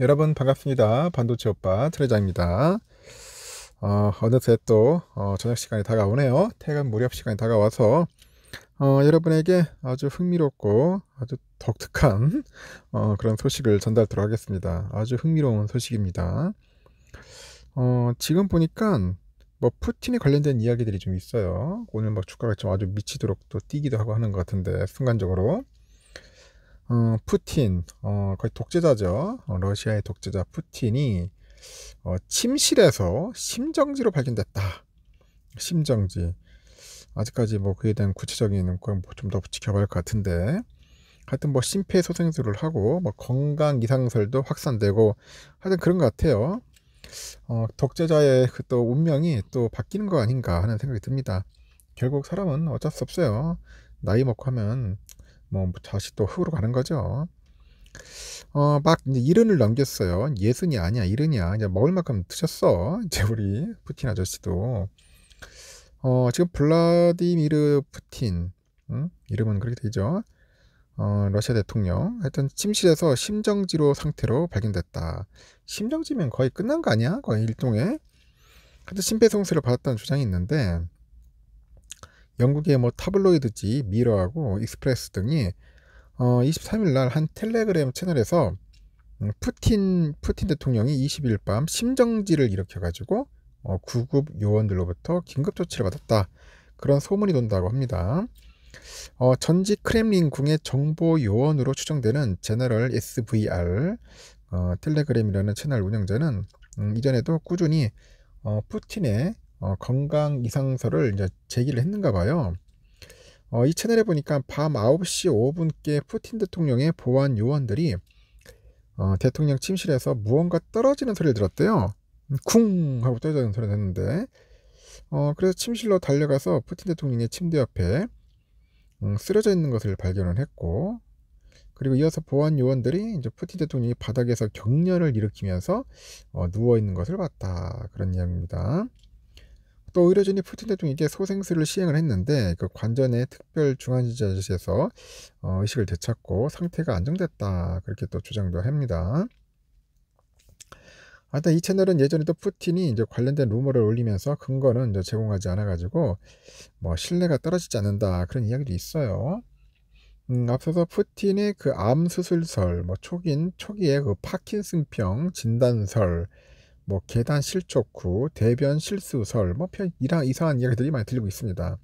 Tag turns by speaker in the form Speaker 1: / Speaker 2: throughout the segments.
Speaker 1: 여러분 반갑습니다. 반도체 오빠 트레자입니다. 어, 어느새 또 어, 저녁 시간이 다가오네요. 퇴근 무렵 시간이 다가와서 어, 여러분에게 아주 흥미롭고 아주 독특한 어, 그런 소식을 전달하도록 하겠습니다. 아주 흥미로운 소식입니다. 어, 지금 보니까 뭐 푸틴에 관련된 이야기들이 좀 있어요. 오늘 막 주가가 좀 아주 미치도록 또 뛰기도 하고 하는 것 같은데 순간적으로 어, 푸틴, 어, 거의 독재자죠. 어, 러시아의 독재자 푸틴이 어, 침실에서 심정지로 발견됐다. 심정지. 아직까지 뭐 그에 대한 구체적인 건 뭐 좀더 지켜봐야 할 것 같은데. 하여튼 뭐 심폐소생술을 하고 뭐 건강 이상설도 확산되고 하여튼 그런 것 같아요. 어, 독재자의 그또 운명이 또 바뀌는 거 아닌가 하는 생각이 듭니다. 결국 사람은 어쩔 수 없어요. 나이 먹고 하면 뭐 다시 또 흙으로 가는 거죠. 어, 막 이제 이른을 넘겼어요. 예순이 아니야, 이른이야. 이제 먹을 만큼 드셨어. 이제 우리 푸틴 아저씨도. 어, 지금 블라디미르 푸틴, 응? 이름은 그렇게 되죠. 어, 러시아 대통령. 하여튼 침실에서 심정지로 상태로 발견됐다. 심정지면 거의 끝난 거 아니야? 거의 일종의. 하여튼 심폐소생술을 받았다는 주장이 있는데, 영국의 뭐 타블로이드지 미러하고 익스프레스 등이 어 23일 날 한 텔레그램 채널에서 음, 푸틴 푸틴 대통령이 20일 밤 심정지를 일으켜 가지고 어, 구급 요원들로부터 긴급 조치를 받았다. 그런 소문이 돈다고 합니다. 어, 전직 크렘린궁의 정보 요원으로 추정되는 제너럴 SVR 어, 텔레그램이라는 채널 운영자는 음, 이전에도 꾸준히 어, 푸틴의 어, 건강 이상서를 이제 제기를 했는가 봐요. 어, 이 채널에 보니까 밤 9시 5분께 푸틴 대통령의 보안 요원들이 어, 대통령 침실에서 무언가 떨어지는 소리를 들었대요. 쿵 하고 떨어지는 소리가 났는데 어, 그래서 침실로 달려가서 푸틴 대통령의 침대 옆에 음, 쓰러져 있는 것을 발견을 했고 그리고 이어서 보안 요원들이 이제 푸틴 대통령이 바닥에서 경련을 일으키면서 어, 누워 있는 것을 봤다 그런 이야기입니다. 또 의료진이 푸틴 대통령에게 소생술을 시행을 했는데 그 관전의 특별 중환자실에서 어, 의식을 되찾고 상태가 안정됐다 그렇게 또 주장도 합니다. 하여튼 이 채널은 예전에도 푸틴이 이제 관련된 루머를 올리면서 근거는 이제 제공하지 않아가지고 뭐 신뢰가 떨어지지 않는다 그런 이야기도 있어요. 음, 앞서서 푸틴의 그 암 수술설, 뭐 초긴 초기의 그 파킨슨병 진단설 뭐 계단 실족 후, 대변 실수설, 뭐 이런 이상한 이야기들이 많이 들리고 있습니다.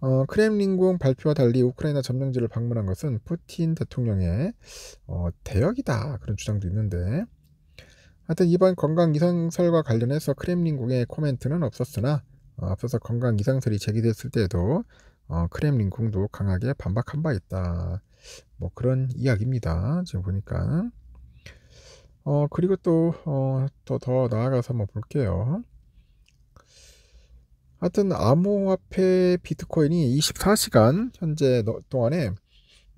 Speaker 1: 어, 크렘린궁 발표와 달리 우크라이나 점령지를 방문한 것은 푸틴 대통령의 어, 대역이다 그런 주장도 있는데 하여튼 이번 건강 이상설과 관련해서 크렘린궁의 코멘트는 없었으나 어, 앞서서 건강 이상설이 제기됐을 때에도 어, 크렘린궁도 강하게 반박한 바 있다 뭐 그런 이야기입니다 지금 보니까 어, 그리고 또, 어, 더, 더 나아가서 한번 볼게요. 하여튼, 암호화폐 비트코인이 24시간 현재 너, 동안에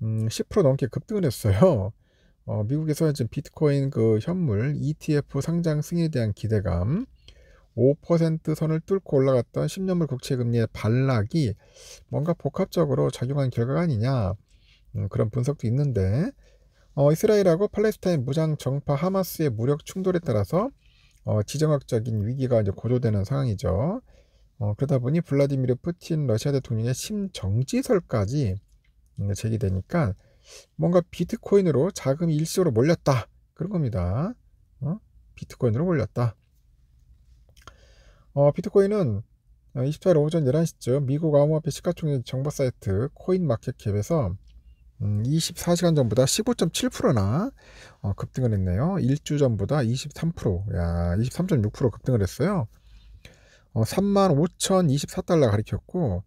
Speaker 1: 음, 10% 넘게 급등을 했어요. 어, 미국에서 지금 비트코인 그 현물 ETF 상장 승인에 대한 기대감, 5% 선을 뚫고 올라갔던 10년물 국채금리의 반락이 뭔가 복합적으로 작용한 결과가 아니냐, 음, 그런 분석도 있는데, 어, 이스라엘하고 팔레스타인 무장 정파 하마스의 무력 충돌에 따라서 어, 지정학적인 위기가 이제 고조되는 상황이죠. 어, 그러다 보니 블라디미르 푸틴 러시아 대통령의 심정지설까지 음, 제기되니까 뭔가 비트코인으로 자금이 일시적으로 몰렸다 그런 겁니다. 어? 비트코인으로 몰렸다. 어, 비트코인은 24일 어, 오전 11시쯤 미국 암호화폐 시가총액 정보 사이트 코인마켓캡에서 음, 24시간 전보다 15.7%나 어, 급등을 했네요. 1주 전보다 23%, 야, 23.6% 급등을 했어요. 어, 35,024달러 가리켰고,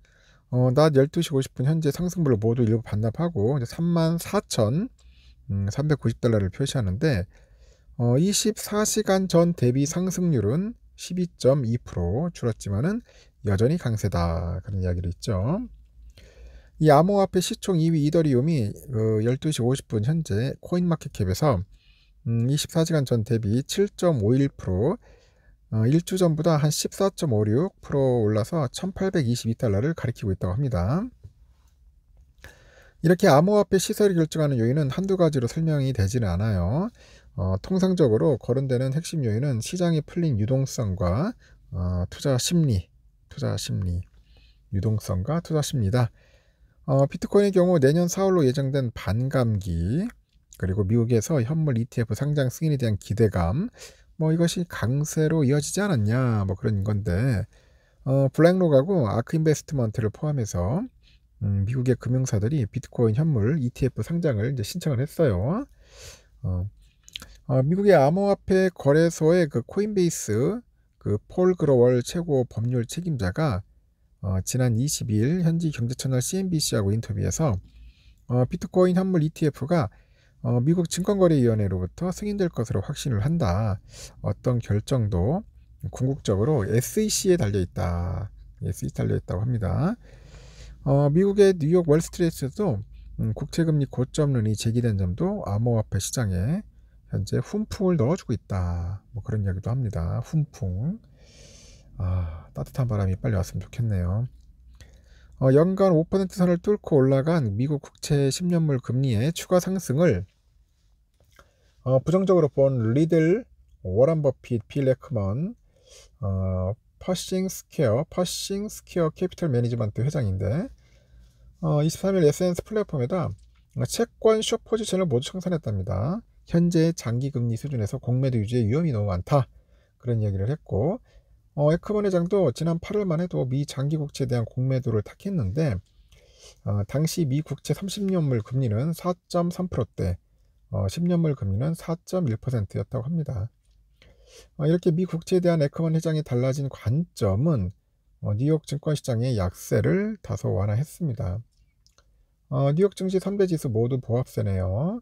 Speaker 1: 어, 낮 12시 50분 현재 상승불로 모두 일부 반납하고, 이제 34,390달러를 표시하는데, 어, 24시간 전 대비 상승률은 12.2% 줄었지만은 여전히 강세다. 그런 이야기를했죠 이 암호화폐 시총 2위 이더리움이 12시 어, 50분 현재 코인마켓캡에서 24시간 음, 전 대비 7.51%일주 어, 전보다 한 14.56% 올라서 1822달러를 가리키고 있다고 합니다. 이렇게 암호화폐 시세를 결정하는 요인은 한두 가지로 설명이 되지는 않아요. 어, 통상적으로 거론되는 핵심 요인은 시장이 풀린 유동성과 어, 투자 심리, 투자 심리, 유동성과 투자 심리다. 어, 비트코인의 경우 내년 4월로 예정된 반감기 그리고 미국에서 현물 ETF 상장 승인에 대한 기대감 뭐 이것이 강세로 이어지지 않았냐 뭐 그런 건데 어, 블랙록하고 아크인베스트먼트를 포함해서 음, 미국의 금융사들이 비트코인 현물 ETF 상장을 이제 신청을 했어요. 어, 어, 미국의 암호화폐 거래소의 그 코인베이스 그 폴 그로월 최고 법률 책임자가 어, 지난 22일 현지 경제채널 CNBC하고 인터뷰에서 어, 비트코인 현물 ETF가 어, 미국 증권거래위원회로부터 승인될 것으로 확신을 한다. 어떤 결정도 궁극적으로 SEC에 달려있다. SEC 달려있다고 합니다. 어, 미국의 뉴욕 월스트리트에서도 음, 국채금리 고점론이 제기된 점도 암호화폐 시장에 현재 훈풍을 넣어주고 있다. 뭐 그런 이야기도 합니다. 훈풍. 아, 따뜻한 바람이 빨리 왔으면 좋겠네요. 어, 연간 5% 선을 뚫고 올라간 미국 국채 10년물 금리의 추가 상승을 어, 부정적으로 본 리들, 워런 버핏, 빌 레크먼, 어, 퍼싱 스퀘어, 퍼싱 스퀘어 캐피털 매니지먼트 회장인데 어, 23일 SNS 플랫폼에다 채권 쇼 포지션을 모두 청산했답니다. 현재 장기 금리 수준에서 공매도 유지에 위험이 너무 많다. 그런 이야기를 했고 어, 에크먼 회장도 지난 8월만 해도 미 장기 국채에 대한 공매도를 탁했는데 어, 당시 미 국채 30년물 금리는 4.3%대, 어, 10년물 금리는 4.1%였다고 합니다. 어, 이렇게 미 국채에 대한 에크먼 회장이 달라진 관점은 어, 뉴욕 증권시장의 약세를 다소 완화했습니다. 어, 뉴욕 증시 3대 지수 모두 보합세네요.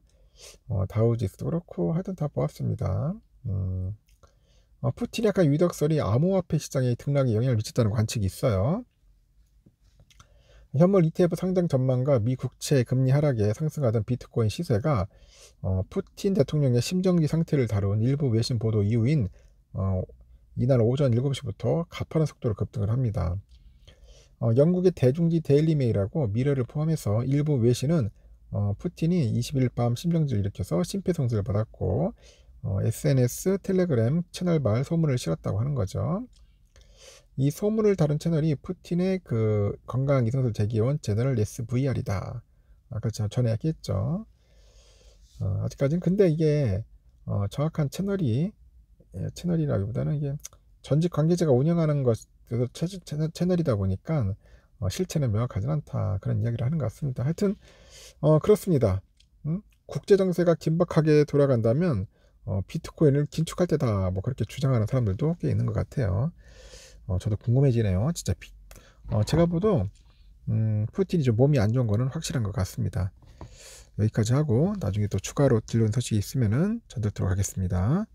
Speaker 1: 어, 다우지수도 그렇고 하여튼 다보았습니다 음. 어, 푸틴 약간 위덕설이 암호화폐 시장에 등락에 영향을 미쳤다는 관측이 있어요. 현물 ETF 상장 전망과 미 국채 금리 하락에 상승하던 비트코인 시세가 어, 푸틴 대통령의 심정기 상태를 다룬 일부 외신 보도 이후인 어, 이날 오전 7시부터 가파른 속도로 급등을 합니다. 어, 영국의 대중지 데일리메일하고 미래를 포함해서 일부 외신은 어, 푸틴이 20일 밤 심정지를 일으켜서 심폐성생술을 받았고 SNS, 어, 텔레그램 채널발 소문을 실었다고 하는 거죠. 이 소문을 다룬 채널이 푸틴의 그 건강 이성술 제기원 채널 SVR이다. 아 그렇죠. 전에 얘기했죠. 어, 아직까지는 근데 이게 어, 정확한 채널이 예, 채널이라기보다는 이게 전직 관계자가 운영하는 것그서 채널, 이다 보니까 어, 실체는 명확하진 않다 그런 이야기를 하는 것 같습니다. 하여튼 어, 그렇습니다. 음? 국제 정세가 긴박하게 돌아간다면 어, 비트코인을 긴축할 때다 뭐 그렇게 주장하는 사람들도 꽤 있는 것 같아요. 어, 저도 궁금해지네요. 진짜 비, 어, 제가 보도 음, 푸틴이 좀 몸이 안 좋은 거는 확실한 것 같습니다. 여기까지 하고 나중에 또 추가로 들려온 소식이 있으면은 전달 도록하겠습니다